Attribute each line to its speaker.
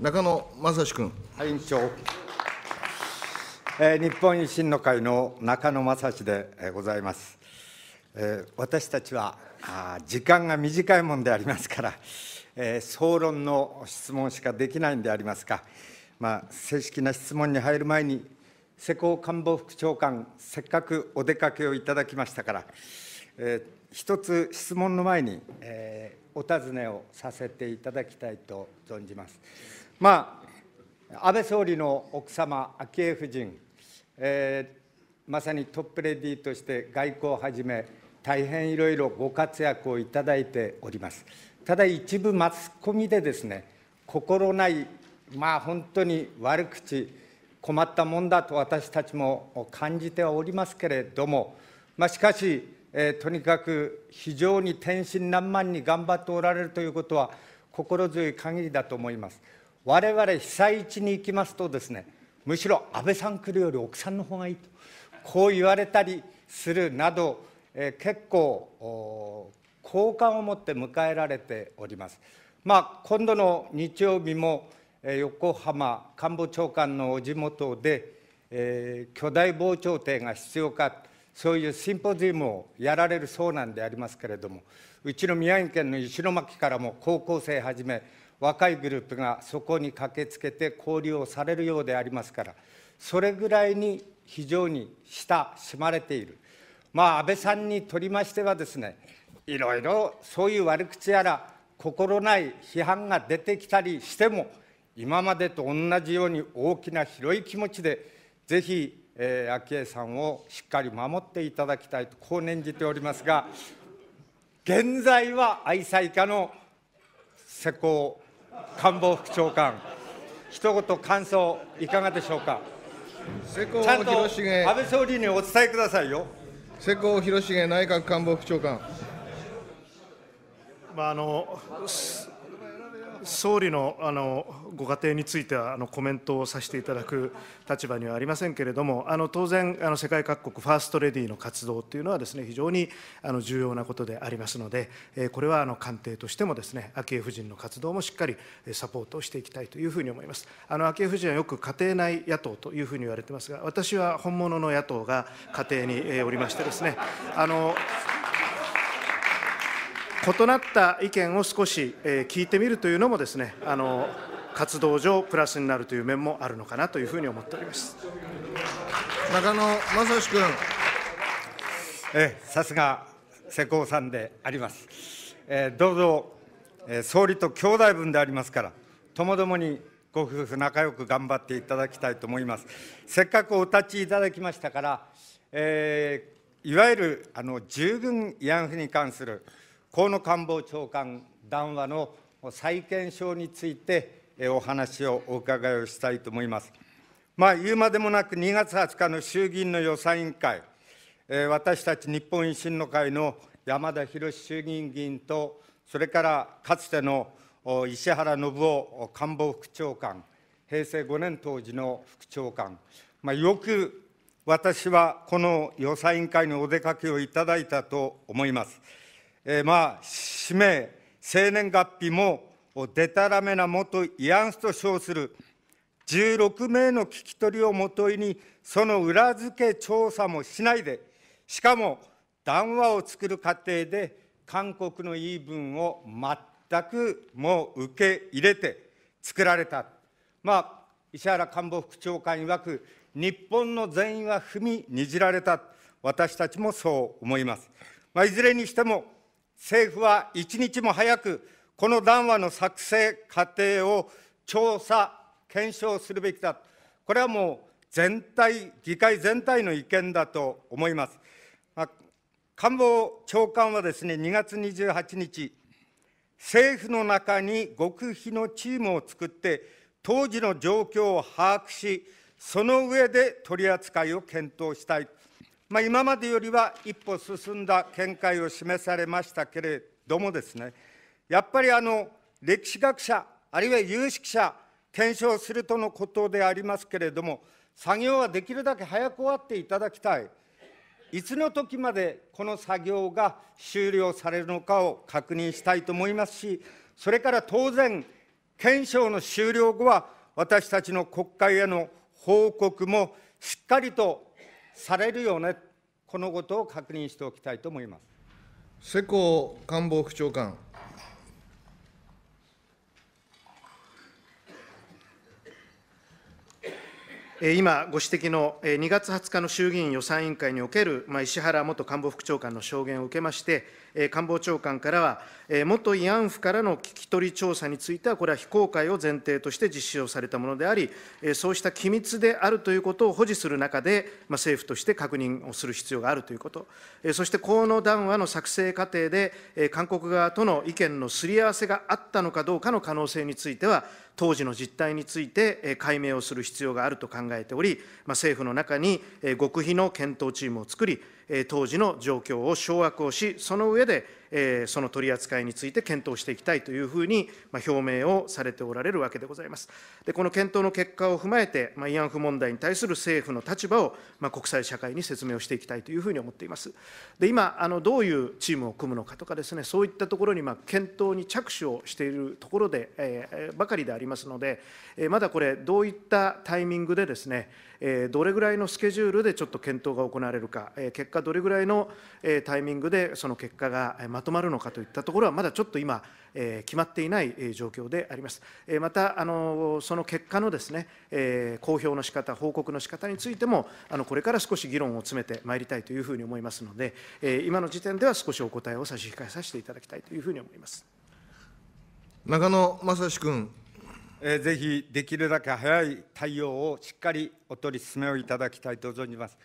Speaker 1: 中野正史君。はい、委員長。えー、日本維新の会の中野正史でございます。えー、私たちはあ時間が短いもんでありますから、えー、総論の質問しかできないんでありますが、まあ、正式な質問に入る前に、世耕官房副長官、せっかくお出かけをいただきましたから、えー、一つ質問の前に、えー、お尋ねをさせていただきたいと存じます。まあ、安倍総理の奥様、昭恵夫人、えー、まさにトップレディーとして外交をはじめ、大変いろいろご活躍をいただいております。ただ、一部マスコミでですね、心ない、まあ、本当に悪口、困ったもんだと私たちも感じてはおりますけれども、まあ、しかし、えー、とにかく非常に天真爛漫に頑張っておられるということは、心強い限りだと思います。われわれ被災地に行きますとですねむしろ安倍さん来るより奥さんの方がいいとこう言われたりするなど、えー、結構好感を持って迎えられております。まあ、今度の日曜日も、えー、横浜官房長官のお地元で、えー、巨大防潮堤が必要かそういうシンポジウムをやられるそうなんでありますけれどもうちの宮城県の石巻からも高校生はじめ若いグループがそこに駆けつけて交流をされるようでありますからそれぐらいに非常に親しまれているまあ安倍さんにとりましてはですねいろいろそういう悪口やら心ない批判が出てきたりしても今までと同じように大きな広い気持ちでぜひ、えー、昭恵さんをしっかり守っていただきたいとこう念じておりますが現在は愛妻家の施工官房副長官、一言感想、いかがでしょうか。ちゃんと安倍総理にお伝えくださいよ。世耕広重内閣官房副長官。
Speaker 2: まああの総理のあのご家庭についてはあのコメントをさせていただく立場にはありませんけれども、あの当然、あの世界各国、ファーストレディーの活動というのはです、ね、非常にあの重要なことでありますので、えこれはあの官邸としてもです、ね、昭恵夫人の活動もしっかりサポートをしていきたいというふうに思います。あの昭恵夫人はよく家庭内野党というふうに言われてますが、私は本物の野党が家庭にえおりましてですね、あの異なった意見を少し、え聞いてみるというのもですねあの活動上プラスになるという面もあるのかなというふうに思っております中野正史君えさすが世耕さんでありま
Speaker 1: す、えどうぞ、え総理と兄弟分でありますからともどもにご夫婦仲良く頑張っていただきたいと思いますせっかくお立ちいただきましたから、えー、いわゆるあの従軍慰安婦に関する河野官房長官談話の債権証についてお話をお伺いをしたいと思います。まあ、言うまでもなく2月20日の衆議院の予算委員会、私たち日本維新の会の山田博衆議院議員と、それからかつての石原信夫官房副長官、平成5年当時の副長官、まあ、よく私はこの予算委員会にお出かけをいただいたと思います。えー、まあ、氏名、生年月日もでたらめな元慰安婦と称する16名の聞き取りをもとに、その裏付け調査もしないで、しかも談話を作る過程で、韓国の言い分を全くもう受け入れて作られた。まあ、石原官房副長官曰く、日本の善意は踏みにじられた、私たちもそう思います。まあ、いずれにしても政府は一日も早く、この談話の作成過程を調査、検証するべきだと、これはもう全体、議会全体の意見だと思います。まあ、官房長官はですね、2月28日、政府の中に極秘のチームを作って、当時の状況を把握し、その上で取り扱いを検討したい。まあ、今までよりは一歩進んだ見解を示されましたけれどもですね、やっぱりあの歴史学者、あるいは有識者、検証するとのことでありますけれども、作業はできるだけ早く終わっていただきたい、いつの時までこの作業が終了されるのかを確認したいと思いますし、それから当然、検証の終了後は、私たちの国会への報告もしっかりとされるよね、このことを確認しておきたいと思います。世耕
Speaker 2: 官房副長官。今、ご指摘の2月20日の衆議院予算委員会における石原元官房副長官の証言を受けまして、官房長官からは、元慰安婦からの聞き取り調査については、これは非公開を前提として実施をされたものであり、そうした機密であるということを保持する中で、政府として確認をする必要があるということ、そして河野談話の作成過程で、韓国側との意見のすり合わせがあったのかどうかの可能性については、当時の実態について解明をする必要があると考えており、まあ、政府の中に極秘の検討チームを作り、当時の状況を掌握をし、その上で、えー、その取り扱いについて検討していきたいというふうに、まあ、表明をされておられるわけでございます。でこの検討の結果を踏まえて、まあ、慰安婦問題に対する政府の立場を、まあ、国際社会に説明をしていきたいというふうに思っています。で今あの、どういうチームを組むのかとかですね、そういったところに、まあ、検討に着手をしているところで、えー、ばかりでありますので、えー、まだこれ、どういったタイミングでですね、えどれぐらいのスケジュールでちょっと検討が行われるか、え結果、どれぐらいの、えタイミングでその結果が、えまとまるのかといったところは、まだちょっと今、え決まっていない状況であります。えまた、あのその結果のですね、え公表の仕方、報告の仕方についても、あのこれから少し議論を詰めてまいりたいというふうに思いますので、え今の時点では少しお答えを差し控えさせていただきたいというふうに思います。
Speaker 1: 中野正史君。えぜひできるだけ早い対応をしっかりお取り進めをいただきたいと存じます。